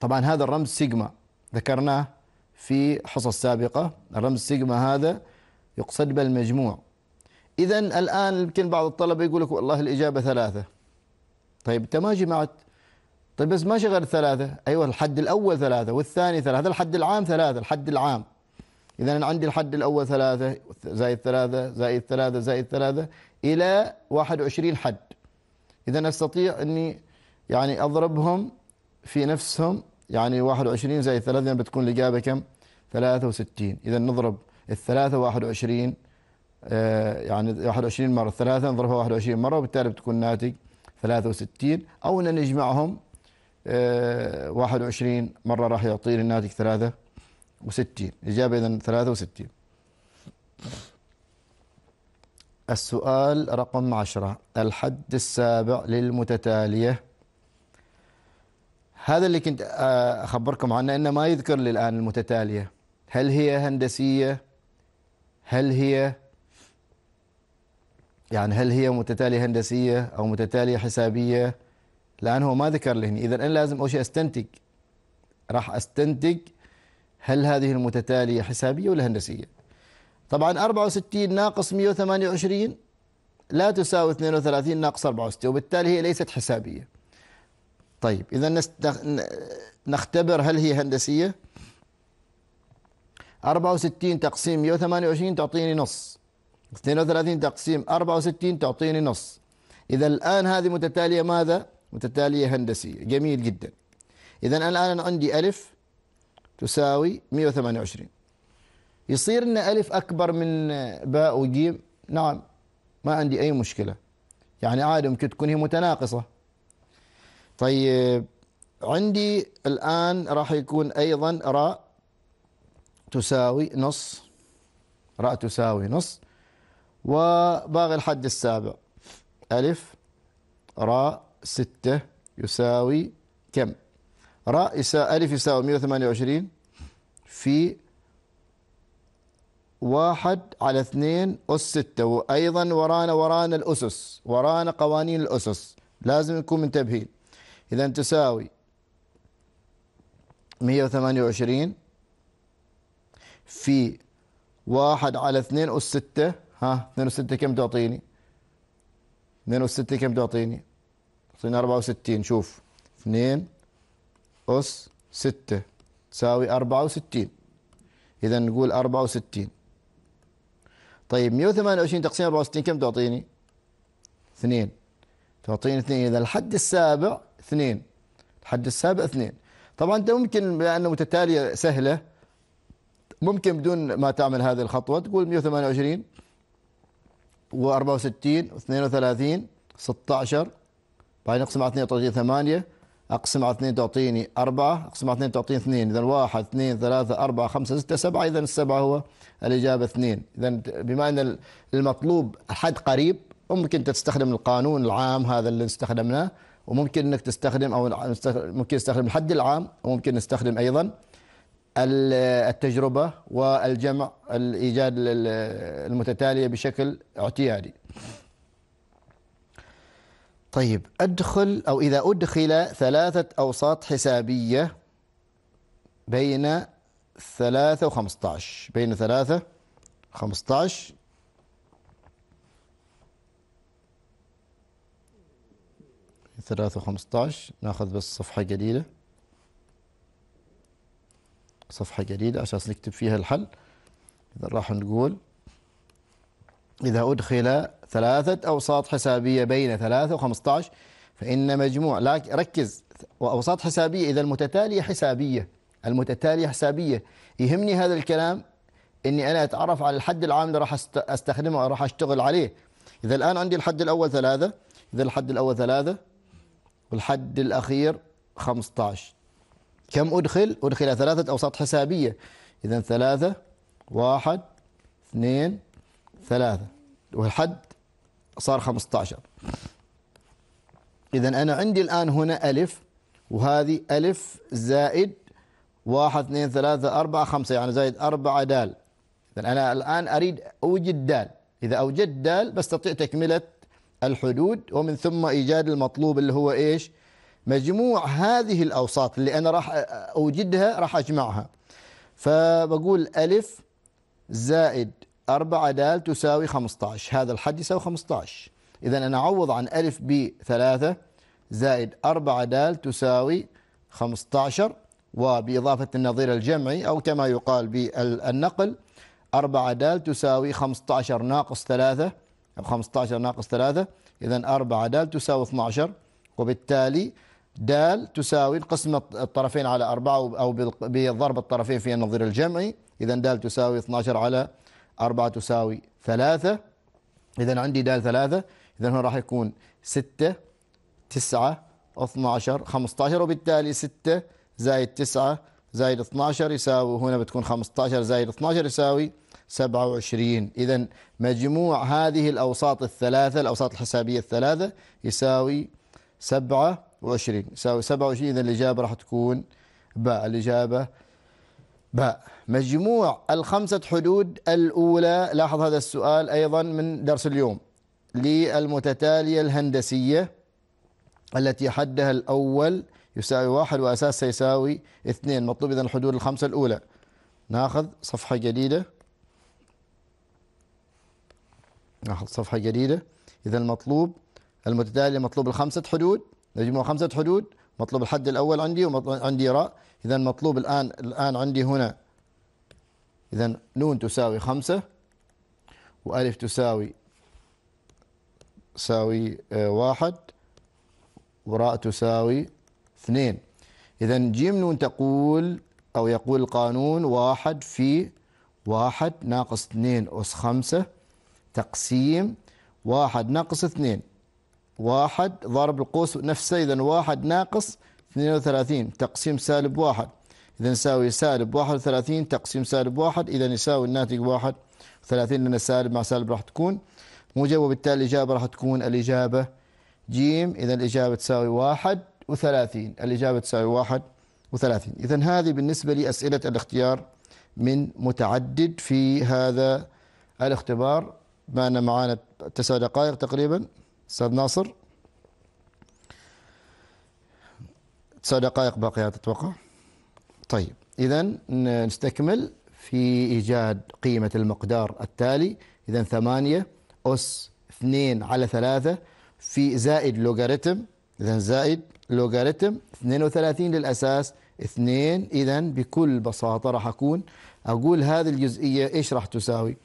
طبعا هذا الرمز سيجما ذكرناه في حصص سابقة الرمز سيجما هذا يقصد بالمجموع إذا الآن يمكن بعض الطلبة يقول لك والله الإجابة ثلاثة طيب أنت ما جمعت طيب بس ما شغل ثلاثة أيوة الحد الأول ثلاثة والثاني ثلاثة الحد العام ثلاثة الحد العام إذا أنا عندي الحد الأول ثلاثة زائد ثلاثة زائد ثلاثة زائد ثلاثة إلى 21 حد إذا أستطيع أني يعني أضربهم في نفسهم يعني 21 زائد 3 بتكون الإجابة كم؟ 63 إذا نضرب الثلاثة 21 وعشرين آه، يعني 21 مرة الثلاثة نضربها 21 مرة وبالتالي بتكون ناتج 63 أو أن نجمعهم آه، واحد 21 مرة راح يعطيني الناتج 3 وستين إجابة إذن ثلاثة وستين السؤال رقم عشرة الحد السابع للمتتالية هذا اللي كنت آه، أخبركم عنه أنه ما يذكر لي الآن المتتالية هل هي هندسية هل هي يعني هل هي متتالية هندسية أو متتالية حسابية الآن هو ما ذكر لي إذا أنا لازم أول شيء أستنتج راح أستنتج هل هذه المتتالية حسابية ولا هندسية طبعا 64 ناقص 128 لا تساوي 32 ناقص 64 وبالتالي هي ليست حسابية طيب إذا نختبر هل هي هندسية 64 تقسيم 128 تعطيني نص 32 تقسيم 64 تعطيني نص إذا الآن هذه متتالية ماذا؟ متتالية هندسية جميل جدا إذا الآن عندي ألف تساوي 128 يصير ان ألف أكبر من باء وجيم نعم ما عندي أي مشكلة يعني عادي ممكن تكون هي متناقصة طيب عندي الآن راح يكون أيضا راء تساوي نص راء تساوي نص وباقي الحد السابع ألف راء ستة يساوي كم؟ راء يساوي ألف يساوي 128 في واحد على اثنين أس ستة وأيضا ورانا ورانا الأسس ورانا قوانين الأسس لازم نكون منتبهين إذا تساوي 128 في واحد على اثنين أس ستة ها اثنين أس ستة كم تعطيني؟ اثنين أس ستة كم تعطيني؟ تعطيني 64 شوف اثنين أس ستة تساوي أربعة وستين إذا نقول أربعة وستين طيب مية وثمانية وعشرين تقسيم أربعة وستين كم تعطيني؟ اثنين تعطيني اثنين إذا الحد السابع اثنين الحد السابع اثنين طبعا أنت ممكن لأنه متتالية سهلة ممكن بدون ما تعمل هذه الخطوة تقول 128 و 64 و 32 16 بعدين نقسم على تعطيني 8 اقسم على 2 تعطيني 4 اقسم على 2 تعطيني 2 اذا 1 2 3 4 5 6 7 اذا السبعه هو الاجابه 2 اذا بما ان المطلوب حد قريب ممكن انت تستخدم القانون العام هذا اللي استخدمناه وممكن انك تستخدم او ممكن تستخدم الحد العام وممكن نستخدم ايضا التجربه والجمع الايجاد المتتاليه بشكل اعتيادي طيب أدخل أو إذا أدخل ثلاثة أوساط حسابية بين ثلاثة وخمسة عشر بين ثلاثة خمسة ثلاثة وخمسة عشر ناخذ بس صفحة قليلة صفحة قليلة عشان نكتب فيها الحل إذا راح نقول إذا أدخل ثلاثة أوساط حسابية بين ثلاثة و15 فإن مجموع لا ركز وأوساط حسابية إذا المتتالية حسابية المتتالية حسابية يهمني هذا الكلام إني أنا أتعرف على الحد العام اللي راح أستخدمه راح أشتغل عليه إذا الآن عندي الحد الأول ثلاثة إذا الحد الأول ثلاثة والحد الأخير 15 كم أدخل؟ أدخل ثلاثة أوساط حسابية إذا ثلاثة واحد اثنين ثلاثة والحد صار 15 إذا أنا عندي الآن هنا ألف وهذه ألف زائد واحد اثنين ثلاثة أربعة خمسة يعني زائد أربعة دال إذا أنا الآن أريد أوجد دال إذا أوجدت دال بستطيع تكملة الحدود ومن ثم إيجاد المطلوب اللي هو إيش مجموع هذه الأوساط اللي أنا راح أوجدها راح أجمعها فبقول ألف زائد 4 د تساوي 15 هذا الحد يساوي 15 إذا أنا أعوض عن ألف ب 3 زائد 4 د تساوي 15 وبإضافة النظير الجمعي أو كما يقال بالنقل 4 د تساوي 15 ناقص 3 أو 15 ناقص 3 إذا 4 د تساوي 12 وبالتالي د تساوي القسمة الطرفين على 4 أو بضرب الطرفين في النظير الجمعي إذا د تساوي 12 على 4 4 تساوي 3 إذا عندي دال 3 إذا هنا راح يكون 6 9 12 15 وبالتالي 6 زائد 9 زائد 12 يساوي هنا بتكون 15 زائد 12 يساوي 27 إذا مجموع هذه الأوساط الثلاثة الأوساط الحسابية الثلاثة يساوي 27 يساوي 27 إذا الإجابة راح تكون باء الإجابة باء مجموع الخمسة حدود الأولى لاحظ هذا السؤال أيضا من درس اليوم للمتتالية الهندسية التي حدها الأول يساوي واحد وأساس سيساوي اثنين مطلوب إذا الحدود الخمسة الأولى ناخذ صفحة جديدة ناخذ صفحة جديدة إذا المطلوب المتتالية مطلوب الخمسة حدود مجموع خمسة حدود مطلوب الحد الأول عندي وعندي راء إذا مطلوب الآن الآن عندي هنا إذا نون تساوي خمسة وألف تساوي تساوي آه، واحد وراء تساوي اثنين إذا جيم نون تقول أو يقول القانون واحد في واحد ناقص اثنين أس خمسة تقسيم واحد ناقص اثنين واحد ضرب القوس نفسه إذا واحد ناقص اثنين وثلاثين تقسيم سالب واحد إذا يساوي سالب واحد وثلاثين تقسيم سالب واحد إذا يساوي الناتج واحد وثلاثين لأن السالب مع سالب راح تكون موجب وبالتالي الإجابة راح تكون الإجابة جيم إذا الإجابة تساوي واحد وثلاثين الإجابة تساوي واحد وثلاثين إذا هذه بالنسبة لأسئلة الاختيار من متعدد في هذا الاختبار ما أن معانا تسع دقائق تقريبا أستاذ ناصر تسع دقائق باقية تتوقع طيب إذا نستكمل في إيجاد قيمة المقدار التالي إذا ثمانية أس 2 على ثلاثة في زائد لوغاريتم إذا زائد لوغاريتم 32 للأساس 2 إذا بكل بساطة راح أكون أقول هذه الجزئية إيش راح تساوي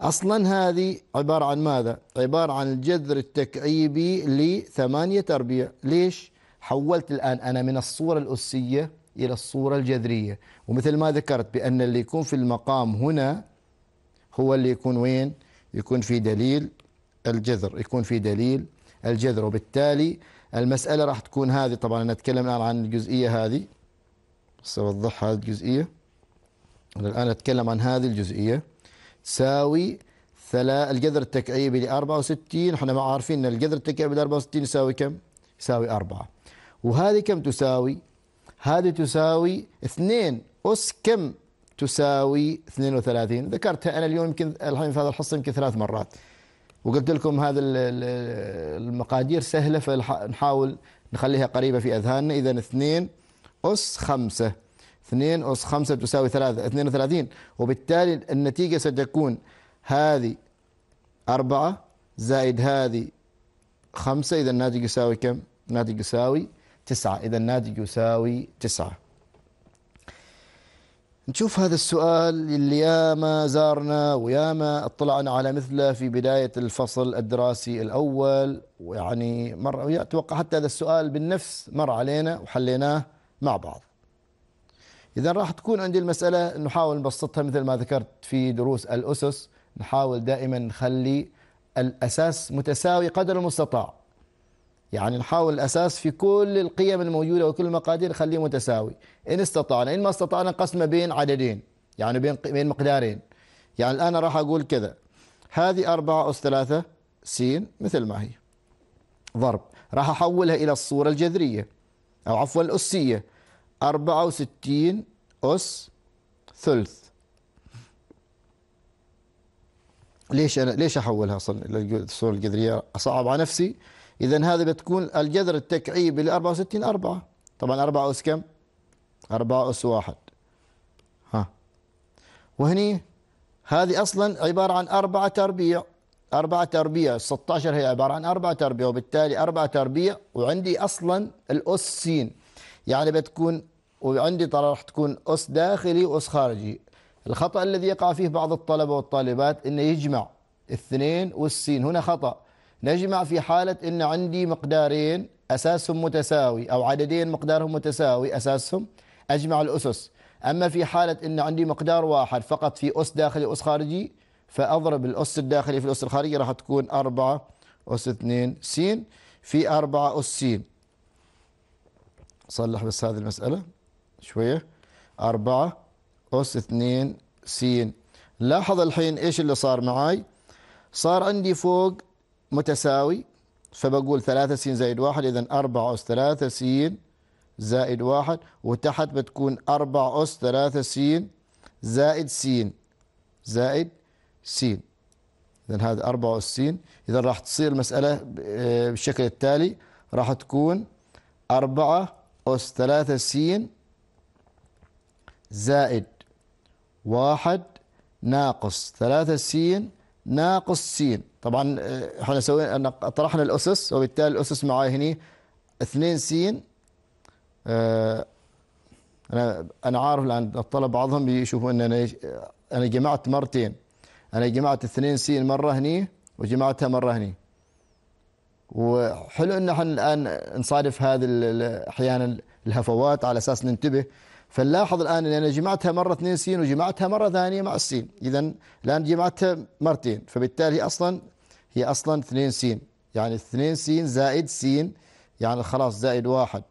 أصلا هذه عبارة عن ماذا عبارة عن الجذر التكعيبي لثمانية تربيع ليش حولت الآن أنا من الصورة الأسية إلى الصورة الجذرية ومثل ما ذكرت بأن اللي يكون في المقام هنا هو اللي يكون وين يكون في دليل الجذر يكون في دليل الجذر وبالتالي المسألة راح تكون هذه طبعا انا اتكلم الآن عن الجزئية هذه بس أوضح هذه الجزئية أنا الآن أتكلم عن هذه الجزئية تساوي ثلا الجذر التكعيبي ل 64 احنا عارفين ان الجذر التكعيبي ل 64 يساوي كم؟ يساوي 4 وهذه كم تساوي؟ هذه تساوي 2 أس كم تساوي 32 ذكرتها أنا اليوم يمكن الحين في هذا الحصة يمكن ثلاث مرات وقلت لكم هذا المقادير سهلة فنحاول نخليها قريبة في أذهاننا إذا 2 أس 5 2 أس 5 تساوي 3 32 وبالتالي النتيجة ستكون هذه 4 زائد هذه 5 إذا الناتج يساوي كم؟ الناتج يساوي تسعة إذا الناتج يساوي تسعة نشوف هذا السؤال اللي يا ما زارنا ويا ما اطلعنا على مثله في بداية الفصل الدراسي الأول ويعني مر أتوقع حتى هذا السؤال بالنفس مر علينا وحليناه مع بعض إذا راح تكون عندي المسألة نحاول نبسطها مثل ما ذكرت في دروس الأسس نحاول دائما نخلي الأساس متساوي قدر المستطاع يعني نحاول الأساس في كل القيم الموجودة وكل المقادير نخليه متساوي إن استطعنا إن ما استطعنا قسمه بين عددين يعني بين بين مقدارين يعني الآن راح أقول كذا هذه أربعة أس ثلاثة سين مثل ما هي ضرب راح أحولها إلى الصورة الجذرية أو عفوا الأسية أربعة وستين أس ثلث ليش أنا ليش أحولها أصلا للصورة الجذرية أصعب على نفسي إذا هذا بتكون الجذر التكعيبي ل 64 4 طبعا 4 أس كم؟ 4 أس 1 ها وهني هذه أصلا عبارة عن 4 تربيع 4 تربيع 16 هي عبارة عن 4 تربيع وبالتالي 4 تربيع وعندي أصلا الأس سين يعني بتكون وعندي ترى راح تكون أس داخلي وأس خارجي الخطأ الذي يقع فيه بعض الطلبة والطالبات أنه يجمع الاثنين والسين هنا خطأ نجمع في حالة أن عندي مقدارين أساسهم متساوي أو عددين مقدارهم متساوي أساسهم أجمع الأسس أما في حالة أن عندي مقدار واحد فقط في أس داخلي وأس خارجي فأضرب الأس الداخلي في الأس الخارجي راح تكون 4 أس 2 س في 4 أس س صلح بس هذه المسألة شوية 4 أس 2 س لاحظ الحين إيش اللي صار معاي صار عندي فوق متساوي فبقول ثلاثة سين زائد واحد إذا أربعة أس ثلاثة سين زائد واحد وتحت بتكون أربعة أس ثلاثة سين زائد سين زائد سين إذا هذا أربعة أس سين إذا راح تصير المسألة آه، بالشكل التالي راح تكون أربعة أس ثلاثة سين زائد واحد ناقص ثلاثة سين ناقص سين طبعا آه، احنا سوينا طرحنا الاسس وبالتالي الاسس معي هني 2 س آه، انا انا عارف لان الطلب بعضهم بيشوفوا ان انا انا جمعت مرتين انا جمعت 2 س مره هني وجمعتها مره هني وحلو ان احنا الان نصادف هذه احيانا الهفوات على اساس ننتبه فنلاحظ الآن أن أنا جمعتها مرة 2 سين وجمعتها مرة ثانية مع السين إذا الآن جمعتها مرتين فبالتالي أصلا هي أصلا 2 سين يعني 2 سين زائد سين يعني خلاص زائد واحد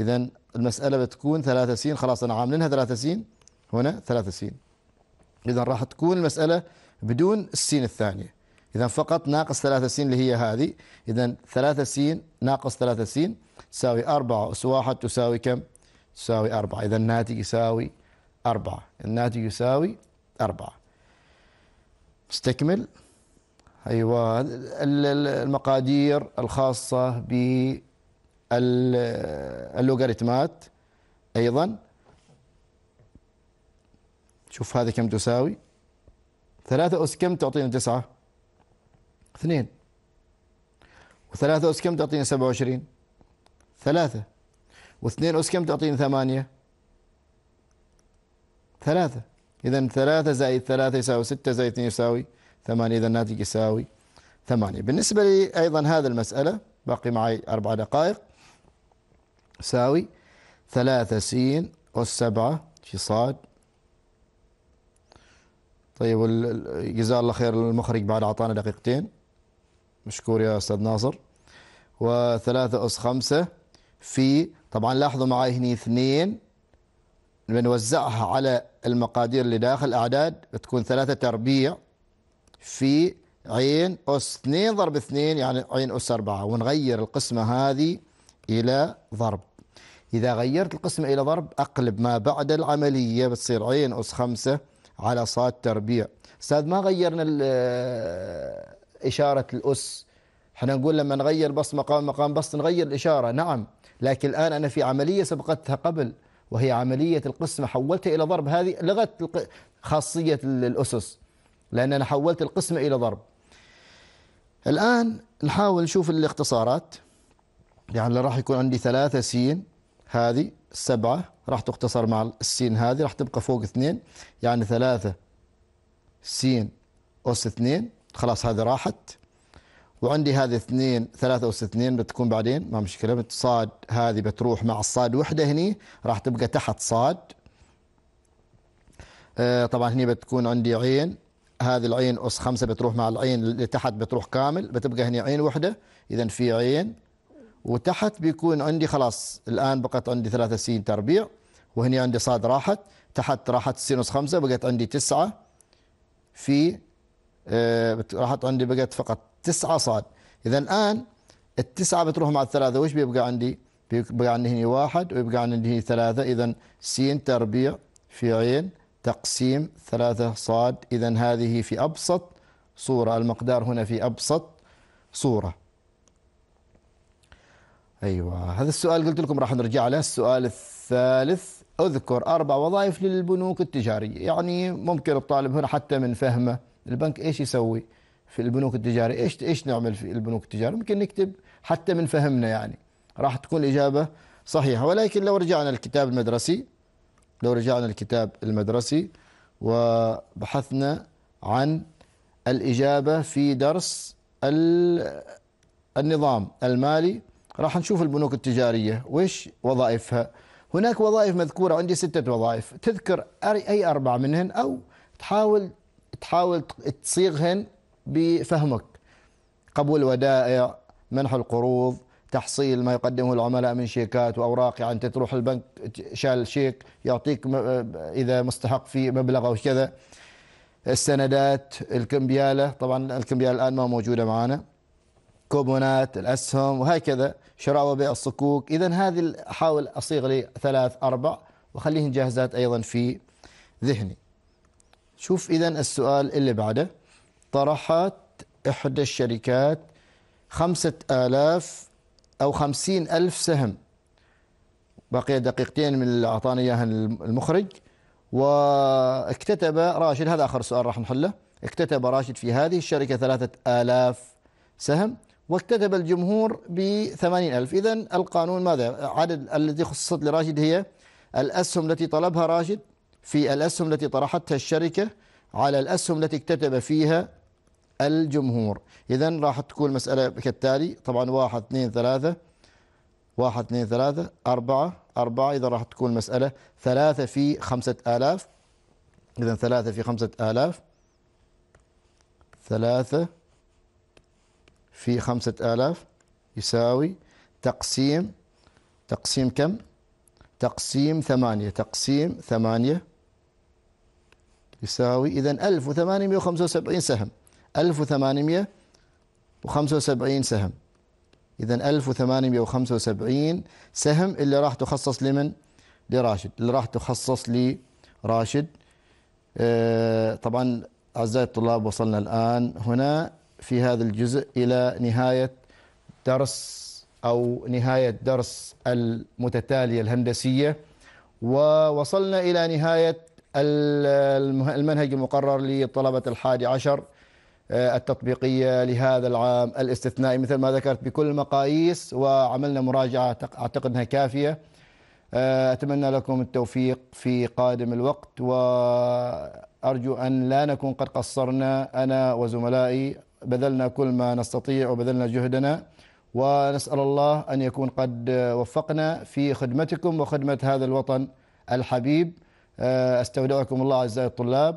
إذا المسألة بتكون 3 سين خلاص أنا عاملينها 3 سين هنا 3 سين إذا راح تكون المسألة بدون السين الثانية إذا فقط ناقص 3 سين اللي هي هذه إذا 3 سين ناقص 3 سين تساوي 4 أس واحد تساوي كم؟ تساوي أربعة إذا الناتج يساوي أربعة الناتج يساوي أربعة استكمل أيوة المقادير الخاصة باللوغاريتمات أيضا شوف هذا كم تساوي ثلاثة أس كم تعطينا تسعة اثنين وثلاثة أس كم تعطينا سبعة وعشرين ثلاثة واثنين أس كم تعطيني ثمانية ثلاثة إذا ثلاثة زائد ثلاثة يساوي ستة زائد اثنين يساوي ثمانية إذا الناتج يساوي ثمانية بالنسبة لي أيضا هذا المسألة باقي معي أربع دقائق يساوي ثلاثة سين أس سبعة في صاد طيب جزاه الله خير المخرج بعد أعطانا دقيقتين مشكور يا أستاذ ناصر وثلاثة أس خمسة في طبعا لاحظوا معي هنا اثنين بنوزعها على المقادير اللي داخل اعداد بتكون ثلاثة تربيع في عين أس 2 ضرب 2 يعني عين أس 4 ونغير القسمة هذه إلى ضرب إذا غيرت القسمة إلى ضرب أقلب ما بعد العملية بتصير عين أس 5 على صاد تربيع أستاذ ما غيرنا إشارة الأس احنا نقول لما نغير بس مقام مقام بس نغير الإشارة نعم لكن الآن أنا في عملية سبقتها قبل وهي عملية القسمة حولتها إلى ضرب هذه لغت خاصية الأسس لأن أنا حولت القسمة إلى ضرب الآن نحاول نشوف الاختصارات يعني راح يكون عندي ثلاثة سين هذه السبعة راح تختصر مع السين هذه راح تبقى فوق اثنين يعني ثلاثة سين أس اثنين خلاص هذه راحت وعندي هذه اثنين ثلاثة أس اثنين بتكون بعدين ما مشكلة صاد هذه بتروح مع الصاد وحدة هني راح تبقى تحت صاد آه، طبعا هني بتكون عندي عين هذه العين أس خمسة بتروح مع العين اللي تحت بتروح كامل بتبقى هني عين وحدة إذا في عين وتحت بيكون عندي خلاص الآن بقت عندي ثلاثة سين تربيع وهني عندي صاد راحت تحت راحت السين أس خمسة بقت عندي تسعة في آه، راحت عندي بقت فقط تسعة صاد إذا الآن التسعة بتروح مع الثلاثة وش بيبقى عندي بيبقى عندي هنا واحد ويبقى عندي هنا ثلاثة إذا سين تربيع في عين تقسيم ثلاثة صاد إذا هذه في أبسط صورة المقدار هنا في أبسط صورة أيوة هذا السؤال قلت لكم راح نرجع له السؤال الثالث أذكر أربع وظائف للبنوك التجارية يعني ممكن الطالب هنا حتى من فهمه البنك إيش يسوي في البنوك التجارية إيش إيش نعمل في البنوك التجارية ممكن نكتب حتى من فهمنا يعني راح تكون الإجابة صحيحة ولكن لو رجعنا الكتاب المدرسي لو رجعنا الكتاب المدرسي وبحثنا عن الإجابة في درس النظام المالي راح نشوف البنوك التجارية وإيش وظائفها هناك وظائف مذكورة عندي ستة وظائف تذكر أي أربعة منهن أو تحاول تحاول تصيغهن بفهمك قبول ودائع منح القروض تحصيل ما يقدمه العملاء من شيكات واوراق يعني انت تروح البنك شال شيك يعطيك اذا مستحق في مبلغ او كذا السندات الكمبياله طبعا الكمبياله الان ما موجوده معنا كوبونات الاسهم وهكذا شراء وبيع الصكوك اذا هذه احاول اصيغ لي ثلاث اربع وخليهن جاهزات ايضا في ذهني شوف اذا السؤال اللي بعده طرحت إحدى الشركات خمسة آلاف أو خمسين ألف سهم بقي دقيقتين من اللي أعطانا إياها المخرج واكتتب راشد هذا آخر سؤال راح نحله اكتتب راشد في هذه الشركة ثلاثة آلاف سهم واكتتب الجمهور بثمانين ألف إذا القانون ماذا عدد الذي خصصت لراشد هي الأسهم التي طلبها راشد في الأسهم التي طرحتها الشركة على الأسهم التي اكتتب فيها الجمهور إذا راح تكون المسألة كالتالي طبعا واحد اثنين ثلاثة واحد اثنين ثلاثة أربعة أربعة إذا راح تكون المسألة ثلاثة في خمسة آلاف إذا ثلاثة في خمسة آلاف ثلاثة في خمسة آلاف يساوي تقسيم تقسيم كم؟ تقسيم ثمانية تقسيم ثمانية يساوي إذا 1875 سهم 1875 سهم إذا 1875 سهم اللي راح تخصص لمن؟ لراشد اللي راح تخصص لراشد آه، طبعا أعزائي الطلاب وصلنا الآن هنا في هذا الجزء إلى نهاية درس أو نهاية درس المتتالية الهندسية ووصلنا إلى نهاية المنهج المقرر لطلبة الحادي عشر آه، التطبيقية لهذا العام الاستثنائي مثل ما ذكرت بكل المقاييس وعملنا مراجعة أعتقد أنها كافية آه، أتمنى لكم التوفيق في قادم الوقت وأرجو أن لا نكون قد قصرنا أنا وزملائي بذلنا كل ما نستطيع وبذلنا جهدنا ونسأل الله أن يكون قد وفقنا في خدمتكم وخدمة هذا الوطن الحبيب آه، استودعكم الله أعزائي الطلاب